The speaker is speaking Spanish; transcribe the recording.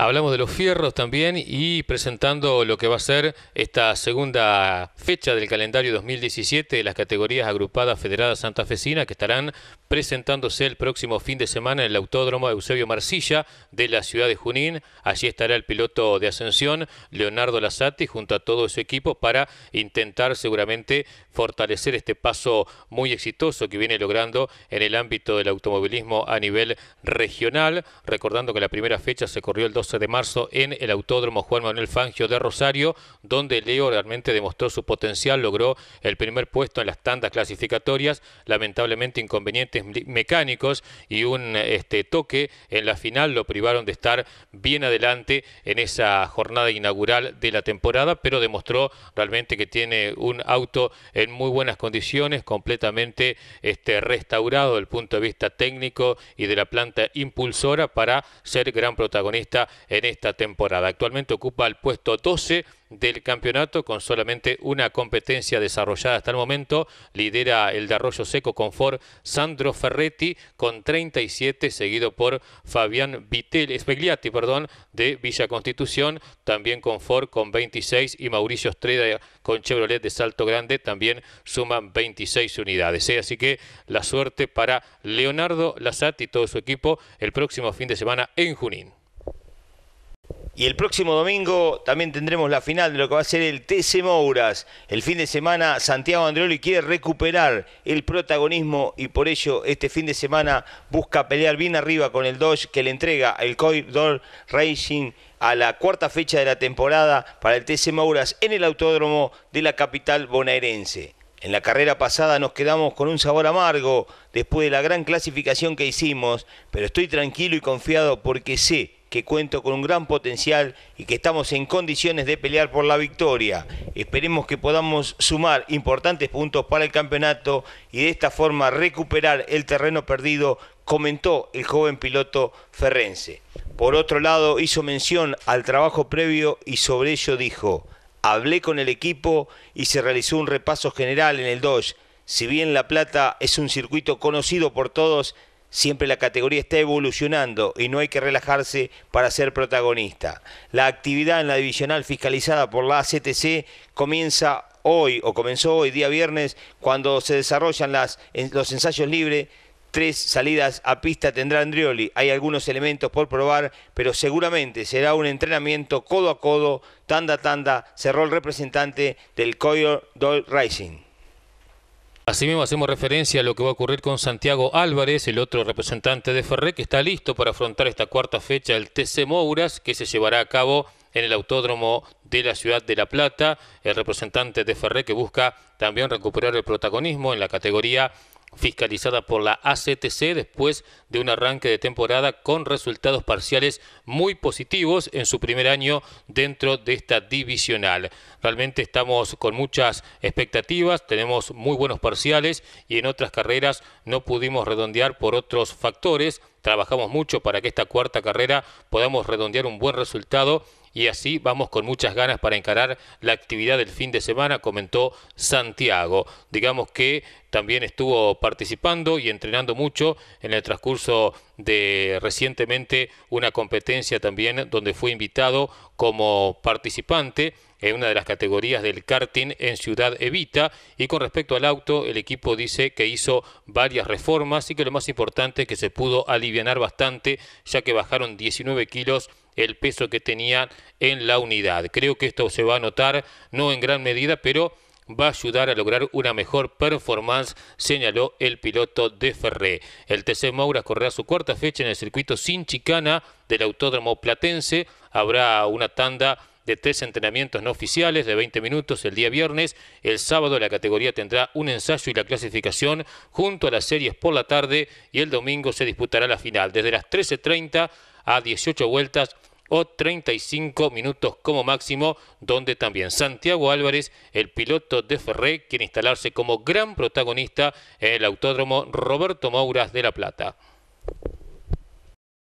Hablamos de los fierros también y presentando lo que va a ser esta segunda fecha del calendario 2017 de las categorías agrupadas federadas Fecina que estarán presentándose el próximo fin de semana en el Autódromo Eusebio Marcilla de la ciudad de Junín. Allí estará el piloto de ascensión, Leonardo Lazati, junto a todo su equipo para intentar seguramente fortalecer este paso muy exitoso que viene logrando en el ámbito del automovilismo a nivel regional. Recordando que la primera fecha se corrió el 12 de marzo en el Autódromo Juan Manuel Fangio de Rosario, donde Leo realmente demostró su potencial, logró el primer puesto en las tandas clasificatorias, lamentablemente inconveniente mecánicos y un este, toque en la final lo privaron de estar bien adelante en esa jornada inaugural de la temporada, pero demostró realmente que tiene un auto en muy buenas condiciones, completamente este, restaurado desde el punto de vista técnico y de la planta impulsora para ser gran protagonista en esta temporada. Actualmente ocupa el puesto 12 del campeonato con solamente una competencia desarrollada hasta el momento. Lidera el de Arroyo Seco con Ford Sandro Ferretti con 37, seguido por Fabián Vitel, espegliati perdón, de Villa Constitución, también con Ford con 26 y Mauricio Estrella con Chevrolet de Salto Grande también suman 26 unidades. ¿eh? Así que la suerte para Leonardo Lazat y todo su equipo el próximo fin de semana en Junín. Y el próximo domingo también tendremos la final de lo que va a ser el TC Mouras. El fin de semana Santiago Andreoli quiere recuperar el protagonismo y por ello este fin de semana busca pelear bien arriba con el Dodge que le entrega el coidor Racing a la cuarta fecha de la temporada para el TC Mouras en el autódromo de la capital bonaerense. En la carrera pasada nos quedamos con un sabor amargo después de la gran clasificación que hicimos, pero estoy tranquilo y confiado porque sé que cuento con un gran potencial y que estamos en condiciones de pelear por la victoria. Esperemos que podamos sumar importantes puntos para el campeonato y de esta forma recuperar el terreno perdido, comentó el joven piloto ferrense. Por otro lado, hizo mención al trabajo previo y sobre ello dijo, hablé con el equipo y se realizó un repaso general en el Dodge. Si bien La Plata es un circuito conocido por todos, Siempre la categoría está evolucionando y no hay que relajarse para ser protagonista. La actividad en la divisional fiscalizada por la ACTC comienza hoy o comenzó hoy, día viernes, cuando se desarrollan las, los ensayos libres. Tres salidas a pista tendrá Andrioli. Hay algunos elementos por probar, pero seguramente será un entrenamiento codo a codo, tanda a tanda, cerró el representante del Coyor Doll Racing. Asimismo, hacemos referencia a lo que va a ocurrir con Santiago Álvarez, el otro representante de Ferré, que está listo para afrontar esta cuarta fecha el TC Mouras, que se llevará a cabo en el Autódromo de la Ciudad de La Plata. El representante de Ferré que busca también recuperar el protagonismo en la categoría fiscalizada por la ACTC después de un arranque de temporada con resultados parciales muy positivos en su primer año dentro de esta divisional. Realmente estamos con muchas expectativas, tenemos muy buenos parciales y en otras carreras no pudimos redondear por otros factores. Trabajamos mucho para que esta cuarta carrera podamos redondear un buen resultado y así vamos con muchas ganas para encarar la actividad del fin de semana, comentó Santiago. Digamos que también estuvo participando y entrenando mucho en el transcurso de recientemente una competencia también donde fue invitado como participante en una de las categorías del karting en Ciudad Evita. Y con respecto al auto, el equipo dice que hizo varias reformas y que lo más importante es que se pudo aliviar bastante, ya que bajaron 19 kilos el peso que tenía en la unidad. Creo que esto se va a notar, no en gran medida, pero va a ayudar a lograr una mejor performance, señaló el piloto de Ferré. El TC Moura correrá su cuarta fecha en el circuito sin chicana del Autódromo Platense. Habrá una tanda de tres entrenamientos no oficiales de 20 minutos el día viernes. El sábado la categoría tendrá un ensayo y la clasificación junto a las series por la tarde y el domingo se disputará la final desde las 13.30 a 18 vueltas o 35 minutos como máximo, donde también Santiago Álvarez, el piloto de Ferré, quiere instalarse como gran protagonista en el Autódromo Roberto Mouras de La Plata.